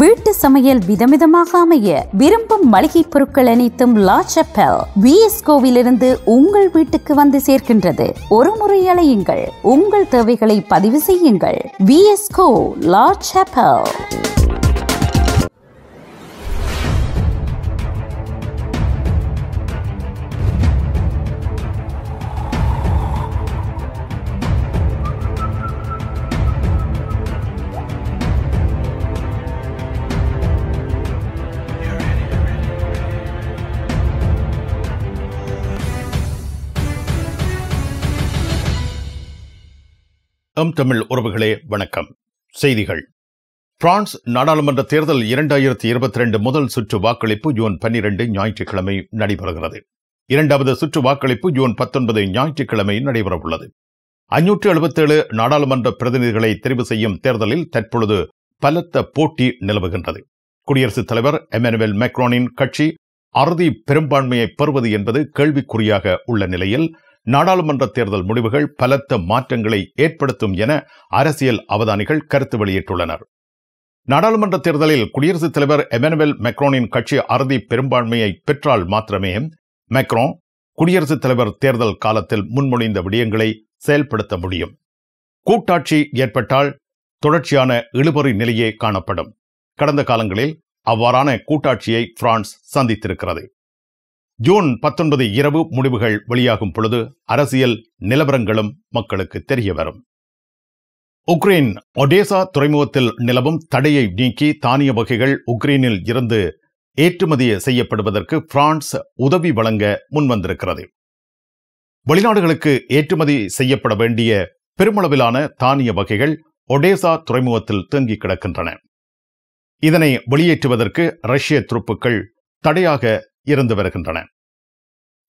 வீட்டு சமையல் விதவிதமாக அமைய விரும்பும் மளிகை பொருட்கள் அனைத்தும் லா விஎஸ்கோவிலிருந்து உங்கள் வீட்டுக்கு வந்து சேர்க்கின்றது ஒரு முறை அழையுங்கள் உங்கள் தேவைகளை பதிவு செய்யுங்கள் விஎஸ்கோ லா எம் தமிழ் உறவுகளே வணக்கம் செய்திகள் பிரான்ஸ் நாடாளுமன்ற தேர்தல் இரண்டாயிரத்தி இருபத்தி ரெண்டு முதல் சுற்று வாக்களிப்பு ஜூன் பன்னிரண்டு ஞாயிற்றுக்கிழமை நடைபெறுகிறது இரண்டாவது சுற்று வாக்களிப்பு ஜூன் பத்தொன்பது ஞாயிற்றுக்கிழமை நடைபெறவுள்ளது ஐநூற்று எழுபத்தேழு நாடாளுமன்ற பிரதிநிதிகளை தெரிவு செய்யும் தேர்தலில் தற்பொழுது பலத்த போட்டி நிலவுகின்றது குடியரசுத் தலைவர் எமனுவேல் மேக்ரோனின் கட்சி அறுதி பெரும்பான்மையை பெறுவது என்பது கேள்விக்குறியாக உள்ள நிலையில் நாடாளுமன்ற தேர்தல் முடிவுகள் பலத்த மாற்றங்களை ஏற்படுத்தும் என அரசியல் அவதானிகள் கருத்து வெளியிட்டுள்ளனர் நாடாளுமன்ற தேர்தலில் குடியரசுத் தலைவர் எமனுவேல் மெக்ரோனின் கட்சி அறுதி பெரும்பான்மையை பெற்றால் மாத்திரமே மெக்ரோ குடியரசுத் தலைவர் தேர்தல் காலத்தில் முன்மொழிந்த விடயங்களை செயல்படுத்த முடியும் கூட்டாட்சி ஏற்பட்டால் தொடர்ச்சியான இழுபறி நிலையே காணப்படும் கடந்த காலங்களில் அவ்வாறான கூட்டாட்சியை பிரான்ஸ் சந்தித்திருக்கிறது ஜூன் பத்தொன்பது இரவு முடிவுகள் வெளியாகும் பொழுது அரசியல் நிலவரங்களும் மக்களுக்கு தெரிய வரும் உக்ரைன் ஒடேசா துறைமுகத்தில் நிலவும் தடையை நீக்கி தானிய வகைகள் உக்ரைனில் இருந்து ஏற்றுமதி செய்யப்படுவதற்கு பிரான்ஸ் உதவி வழங்க முன்வந்திருக்கிறது வெளிநாடுகளுக்கு ஏற்றுமதி செய்யப்பட வேண்டிய பெருமளவிலான தானிய வகைகள் ஒடேசா துறைமுகத்தில் தேங்கி கிடக்கின்றன இதனை வெளியேற்றுவதற்கு ரஷ்ய துருப்புக்கள் தடையாக இருந்து வருகின்றன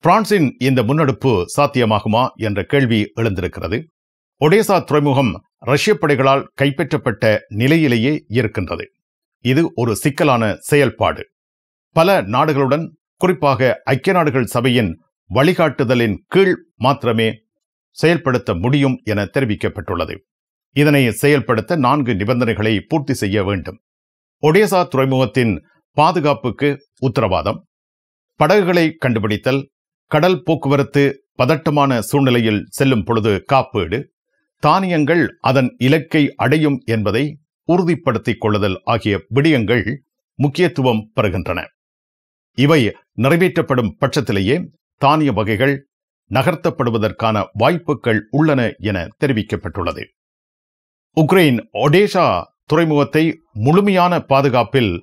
பிரான்சின் இந்த முன்னெடுப்பு சாத்தியமாகுமா என்ற கேள்வி எழுந்திருக்கிறது ஒடேசா துறைமுகம் ரஷ்ய படைகளால் கைப்பற்றப்பட்ட நிலையிலேயே இருக்கின்றது இது ஒரு சிக்கலான செயல்பாடு பல நாடுகளுடன் குறிப்பாக ஐக்கிய நாடுகள் சபையின் வழிகாட்டுதலின் கீழ் மாத்திரமே செயல்படுத்த முடியும் என தெரிவிக்கப்பட்டுள்ளது இதனை செயல்படுத்த நான்கு நிபந்தனைகளை பூர்த்தி செய்ய வேண்டும் ஒடேசா துறைமுகத்தின் பாதுகாப்புக்கு உத்தரவாதம் படகுகளை கண்டுபிடித்தல் கடல் போக்குவரத்து பதட்டமான சூழ்நிலையில் செல்லும் பொழுது காப்பீடு தானியங்கள் அதன் இலக்கை அடையும் என்பதை உறுதிப்படுத்திக் கொள்ளுதல் ஆகிய விடயங்கள் முக்கியத்துவம் பெறுகின்றன இவை நிறைவேற்றப்படும் பட்சத்திலேயே தானிய வகைகள் நகர்த்தப்படுவதற்கான வாய்ப்புகள் உள்ளன என தெரிவிக்கப்பட்டுள்ளது உக்ரைன் ஒடேஷா துறைமுகத்தை முழுமையான பாதுகாப்பில்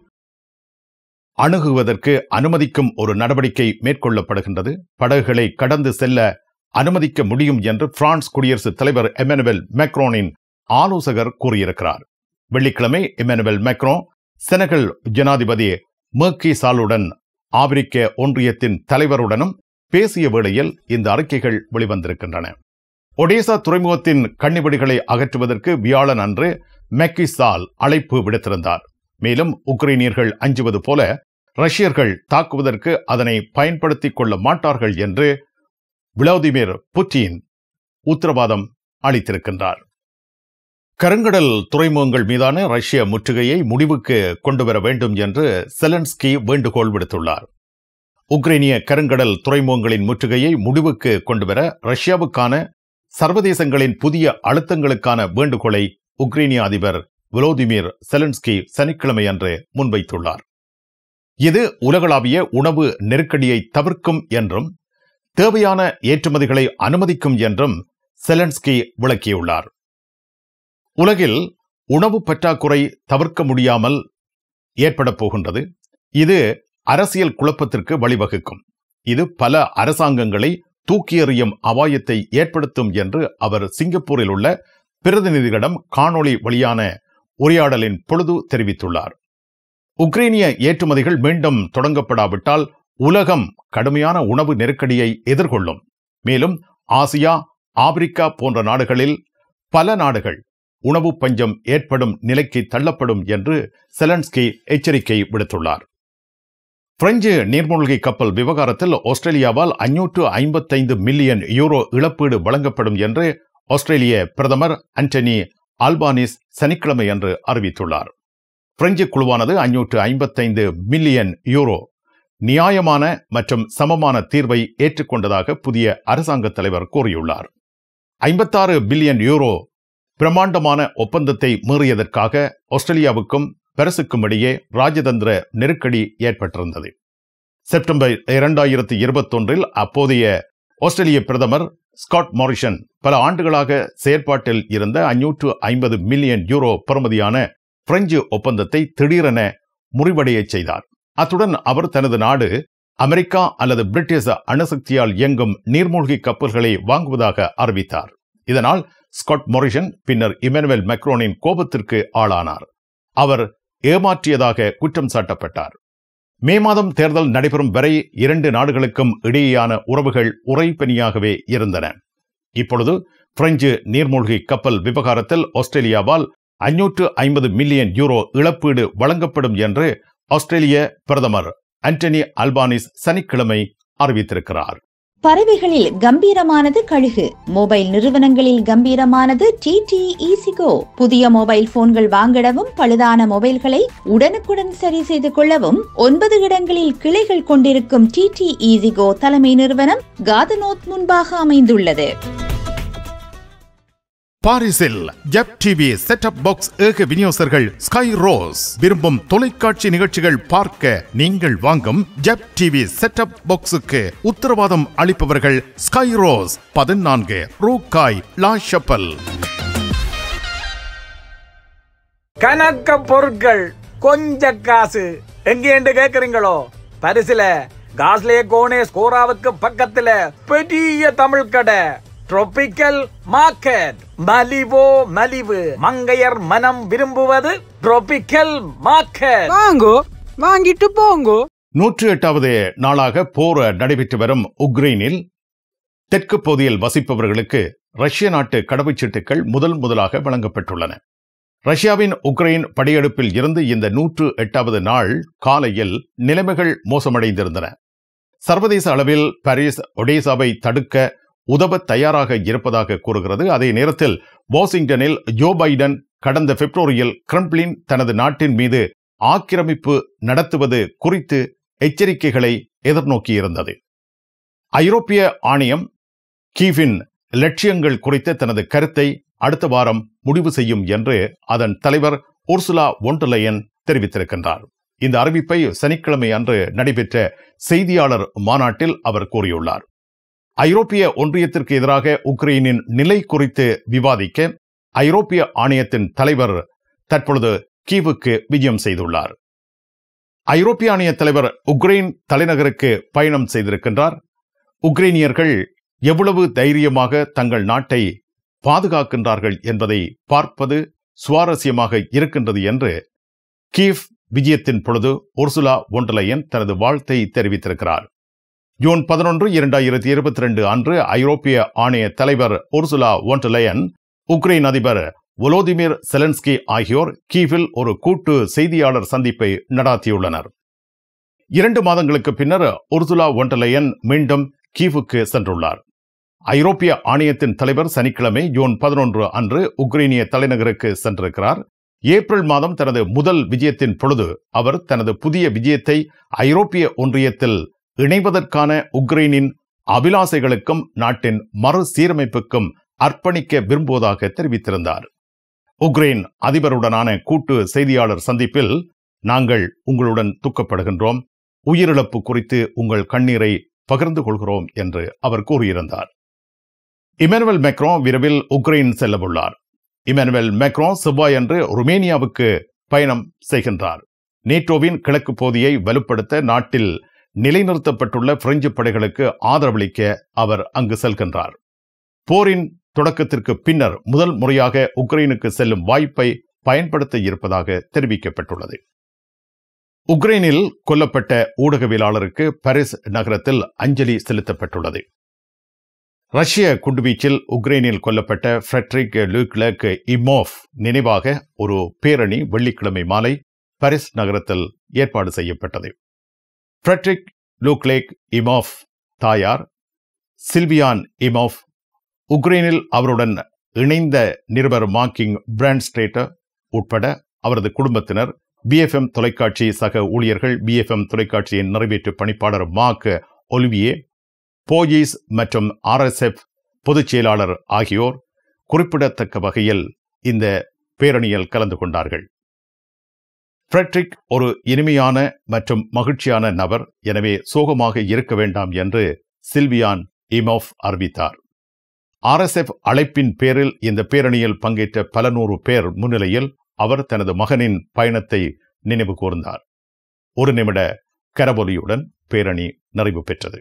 அணுகுவதற்கு அனுமதிக்கும் ஒரு நடவடிக்கை மேற்கொள்ளப்படுகின்றது படகுகளை கடந்து செல்ல அனுமதிக்க முடியும் என்று பிரான்ஸ் குடியரசுத் தலைவர் எமனுவல் மேக்ரோனின் ஆலோசகர் கூறியிருக்கிறார் வெள்ளிக்கிழமை எமனுவல் மேக்ரோ செனகல் ஜனாதிபதி மேர்கி சாலுடன் ஆப்பிரிக்க ஒன்றியத்தின் தலைவருடனும் பேசிய வேளையில் இந்த அறிக்கைகள் வெளிவந்திருக்கின்றன ஒடேசா துறைமுகத்தின் கண்ணிவெடிகளை அகற்றுவதற்கு வியாழன் அன்று மெக்கிசால் அழைப்பு விடுத்திருந்தார் மேலும் உக்ரைனியர்கள் அஞ்சுவது போல ரஷ்யர்கள் தாக்குவதற்கு அதனை பயன்படுத்திக் கொள்ள மாட்டார்கள் என்று விளாதிமிர் புட்டின் உத்தரவாதம் அளித்திருக்கின்றார் கருங்கடல் துறைமுகங்கள் மீதான ரஷ்ய முற்றுகையை முடிவுக்கு கொண்டுவர வேண்டும் என்று செலன்ஸ்கி வேண்டுகோள் விடுத்துள்ளார் உக்ரைனிய கருங்கடல் துறைமுகங்களின் முற்றுகையை முடிவுக்கு கொண்டுவர ரஷ்யாவுக்கான சர்வதேசங்களின் புதிய அழுத்தங்களுக்கான வேண்டுகோளை உக்ரைனிய அதிபர் விளோதிமிர் செலன்ஸ்கி சனிக்கிழமை அன்று முன்வைத்துள்ளார் இது உலகளாவிய உணவு நெருக்கடியை தவிர்க்கும் என்றும் தேவையான ஏற்றுமதிகளை அனுமதிக்கும் என்றும் செலன்ஸ்கி விளக்கியுள்ளார் உலகில் உணவு பற்றாக்குறை தவிர்க்க முடியாமல் ஏற்பட போகின்றது இது அரசியல் குழப்பத்திற்கு வழிவகுக்கும் இது பல அரசாங்கங்களை தூக்கி எறியும் அபாயத்தை ஏற்படுத்தும் என்று அவர் சிங்கப்பூரில் உள்ள பிரதிநிதிகளிடம் காணொளி வழியான உரையாடலின் பொழுது தெரிவித்துள்ளார் உக்ரைனிய ஏற்றுமதிகள் மீண்டும் தொடங்கப்படாவிட்டால் உலகம் கடுமையான உணவு நெருக்கடியை எதிர்கொள்ளும் மேலும் ஆசியா ஆப்பிரிக்கா போன்ற நாடுகளில் பல நாடுகள் உணவு பஞ்சம் ஏற்படும் நிலைக்கு தள்ளப்படும் என்று செலன்ஸ்கி எச்சரிக்கை விடுத்துள்ளார் பிரெஞ்சு நீர்மூழ்கி கப்பல் விவகாரத்தில் ஆஸ்திரேலியாவால் ஐநூற்று ஐம்பத்தைந்து மில்லியன் யூரோ இழப்பீடு வழங்கப்படும் என்று ஆஸ்திரேலிய பிரதமர் அண்டனி ஆல்பானிஸ் சனிக்கிழமை என்று அறிவித்துள்ளார் பிரெஞ்சு குழுவானது ஐநூற்று ஐம்பத்தைந்து மில்லியன் யூரோ நியாயமான மற்றும் சமமான தீர்வை ஏற்றுக்கொண்டதாக புதிய அரசாங்க தலைவர் கூறியுள்ளார் ஐம்பத்தாறு பில்லியன் யூரோ பிரம்மாண்டமான ஒப்பந்தத்தை மீறியதற்காக ஆஸ்திரேலியாவுக்கும் பெருசுக்கும் இடையே ராஜதந்திர நெருக்கடி ஏற்பட்டிருந்தது செப்டம்பர் இரண்டாயிரத்தி இருபத்தொன்றில் அப்போதைய ஆஸ்திரேலிய பிரதமர் ஸ்காட் மாரிஷன் பல ஆண்டுகளாக செயற்பாட்டில் இருந்த ஐநூற்று ஐம்பது மில்லியன் யூரோ பெறுமதியான பிரெஞ்சு ஒப்பந்தத்தை திடீரென முறிவடைய செய்தார் அத்துடன் அவர் தனது நாடு அமெரிக்கா அல்லது பிரிட்டிஷ் அணுசக்தியால் இயங்கும் நீர்மூழ்கி கப்பல்களை வாங்குவதாக அறிவித்தார் இதனால் ஸ்காட் மொரிஷன் பின்னர் இமானுவேல் மெக்ரோனின் கோபத்திற்கு ஆளானார் அவர் ஏமாற்றியதாக குற்றம் சாட்டப்பட்டார் மே மாதம் தேர்தல் நடைபெறும் வரை இரண்டு நாடுகளுக்கும் இடையேயான உறவுகள் உரைப்பணியாகவே இருந்தன இப்பொழுது பிரெஞ்சு நீர்மூழ்கி கப்பல் விவகாரத்தில் ஆஸ்திரேலியாவால் ஐநூற்று ஐம்பது மில்லியன் யூரோ இழப்பீடு வழங்கப்படும் என்று ஆஸ்திரேலிய பிரதமர் அண்டனி அல்பானிஸ் சனிக்கிழமை அறிவித்திருக்கிறார் பறவைகளில் கம்பீரமானது கழுகு மொபைல் நிறுவனங்களில் கம்பீரமானது டிடிஇசிகோ e புதிய மொபைல் போன்கள் வாங்கிடவும் பழுதான மொபைல்களை உடனுக்குடன் சரி செய்து கொள்ளவும் ஒன்பது இடங்களில் கிளைகள் கொண்டிருக்கும் டிடிஇசிகோ e தலைமை நிறுவனம் காதனோத் முன்பாக அமைந்துள்ளது பாரிசில் ஜெப் டிவி செட்டப் பாக்ஸ் ஏக விநியோகர்கள் ஸ்கை ரோஸ் விரும்பும் தொலைக்காட்சி நிகழ்ச்சிகள் பார்க்க நீங்கள் வாங்கும் ஜெப் டிவி செட்டப் பாக்ஸுக்கு உத்தரவாதம் அளிப்பவர்கள் ஸ்கை ரோஸ் பதினான்கு ரூகாய் லாஷப்பல் கணக்க பொருட்கள் கொஞ்ச காசு எங்க என்று கேக்குறீங்களோ பரிசுல காஸ்லே கோனே ஸ்கோராவுக்கு பக்கத்துல பெரிய தமிழ் கடை ட்ரோபிக்கல் மார்க்கெட் மலிவோ மலிவு மங்கையர் மனம் விரும்புவது ட்ரோபிக்கல் மார்க்கெட் வாங்கோ வாங்கிட்டு போங்கோ நூற்றி எட்டாவது நாளாக போர் நடைபெற்று வரும் உக்ரைனில் தெற்கு பகுதியில் வசிப்பவர்களுக்கு ரஷ்ய நாட்டு கடவுச்சீட்டுகள் முதல் முதலாக வழங்கப்பட்டுள்ளன ரஷ்யாவின் உக்ரைன் படையெடுப்பில் இருந்து இந்த நூற்று எட்டாவது நாள் காலையில் நிலைமைகள் மோசமடைந்திருந்தன சர்வதேச அளவில் பாரிஸ் ஒடேசாவை தடுக்க உதவ தயாராக இருப்பதாக கூறுகிறது அதே நேரத்தில் வாஷிங்டனில் ஜோ பைடன் கடந்த பிப்ரவரியில் கிரம்ப்ளின் தனது நாட்டின் மீது ஆக்கிரமிப்பு நடத்துவது குறித்து எச்சரிக்கைகளை எதிர்நோக்கியிருந்தது ஐரோப்பிய ஆணையம் கீவின் லட்சியங்கள் குறித்த தனது கருத்தை அடுத்த வாரம் முடிவு செய்யும் என்று அதன் தலைவர் உர்சுலா ஒன்டலையன் தெரிவித்திருக்கின்றார் இந்த அறிவிப்பை சனிக்கிழமை அன்று நடைபெற்ற செய்தியாளர் மாநாட்டில் அவர் கூறியுள்ளார் ஐரோப்பிய ஒன்றியத்திற்கு எதிராக உக்ரைனின் நிலை குறித்து விவாதிக்க ஐரோப்பிய ஆணையத்தின் தலைவர் தற்பொழுது கீவுக்கு விஜயம் செய்துள்ளார் ஐரோப்பிய ஆணைய தலைவர் உக்ரைன் தலைநகருக்கு பயணம் செய்திருக்கின்றார் உக்ரைனியர்கள் எவ்வளவு தைரியமாக தங்கள் நாட்டை பாதுகாக்கின்றார்கள் என்பதை பார்ப்பது சுவாரஸ்யமாக இருக்கின்றது என்று கீவ் விஜயத்தின் பொழுது ஒர்சுலா ஒன்றலையன் தனது வாழ்த்தை தெரிவித்திருக்கிறார் ஜூன் பதினொன்று இரண்டாயிரத்தி இருபத்தி ரெண்டு அன்று ஐரோப்பிய ஆணைய தலைவர் ஒர்சுலா ஒன்டலயன் உக்ரைன் அதிபர் ஒலோதிமிர் செலன்ஸ்கி ஆகியோர் கீவில் ஒரு கூட்டு செய்தியாளர் சந்திப்பை நடாத்தியுள்ளனர் இரண்டு மாதங்களுக்கு பின்னர் ஒர்சுலா ஒன்டலயன் மீண்டும் கீவுக்கு சென்றுள்ளார் ஐரோப்பிய ஆணையத்தின் தலைவர் சனிக்கிழமை ஜூன் பதினொன்று அன்று உக்ரைனிய தலைநகருக்கு சென்றிருக்கிறார் ஏப்ரல் மாதம் தனது முதல் விஜயத்தின் பொழுது அவர் தனது புதிய விஜயத்தை ஐரோப்பிய ஒன்றியத்தில் இணைவதற்கான உக்ரைனின் அபிலாசைகளுக்கும் நாட்டின் மறு சீரமைப்புக்கும் அர்ப்பணிக்க விரும்புவதாக தெரிவித்திருந்தார் உக்ரைன் அதிபருடனான கூட்டு செய்தியாளர் சந்திப்பில் நாங்கள் உங்களுடன் துக்கப்படுகின்றோம் உயிரிழப்பு குறித்து உங்கள் கண்ணீரை பகிர்ந்து கொள்கிறோம் என்று அவர் கூறியிருந்தார் இமானுவேல் மெக்ரோ விரைவில் உக்ரைன் செல்லவுள்ளார் இமானுவேல் மெக்ரோ செவ்வாயன்று ருமேனியாவுக்கு பயணம் செய்கின்றார் நேட்டோவின் கிழக்கு பகுதியை வலுப்படுத்த நாட்டில் நிலைநிறுத்தப்பட்டுள்ள பிரெஞ்சு படைகளுக்கு ஆதரவளிக்க அவர் அங்கு செல்கின்றார் போரின் தொடக்கத்திற்கு பின்னர் முதல் முறையாக உக்ரைனுக்கு செல்லும் வாய்ப்பை பயன்படுத்த இருப்பதாக தெரிவிக்கப்பட்டுள்ளது உக்ரைனில் கொல்லப்பட்ட ஊடகவியலாளருக்கு பாரிஸ் நகரத்தில் அஞ்சலி செலுத்தப்பட்டுள்ளது ரஷ்ய குண்டுவீச்சில் உக்ரைனில் கொல்லப்பட்ட ஃப்ரெட்ரிக் லூக்லக் இமோஃப் நினைவாக ஒரு பேரணி வெள்ளிக்கிழமை மாலை பாரிஸ் நகரத்தில் ஏற்பாடு செய்யப்பட்டது ஃப்ரெட்ரிக் லூக்லேக் இமாஃப் தாயார் சில்வியான் இமாஃப் உக்ரைனில் அவருடன் இணைந்த நிருபர் பிராண்ட் பிராண்ட்ஸ்டேட்டர் உட்பட அவரது குடும்பத்தினர் பிஎஃப்எம் தொலைக்காட்சி சக ஊழியர்கள் பிஎஃப்எம் தொலைக்காட்சியின் நிறைவேற்று பணிப்பாளர் மார்க் ஒலிவியே போயிஸ் மற்றும் ஆர்எஸ்எஃப் பொதுச் செயலாளர் ஆகியோர் குறிப்பிடத்தக்க வகையில் இந்த பேரணியில் கலந்து கொண்டார்கள் ஃப்ரெட்ரிக் ஒரு இனிமையான மற்றும் மகிழ்ச்சியான நபர் எனவே சோகமாக இருக்க வேண்டாம் என்று சில்வியான் இமோஃப் அறிவித்தார் ஆர்எஸ்எஃப் அழைப்பின் பேரில் இந்த பேரணியில் பங்கேற்ற பல நூறு பேர் முன்னிலையில் அவர் தனது மகனின் பயணத்தை நினைவு கூர்ந்தார் ஒரு நிமிட கரபொலியுடன் பேரணி நிறைவு பெற்றது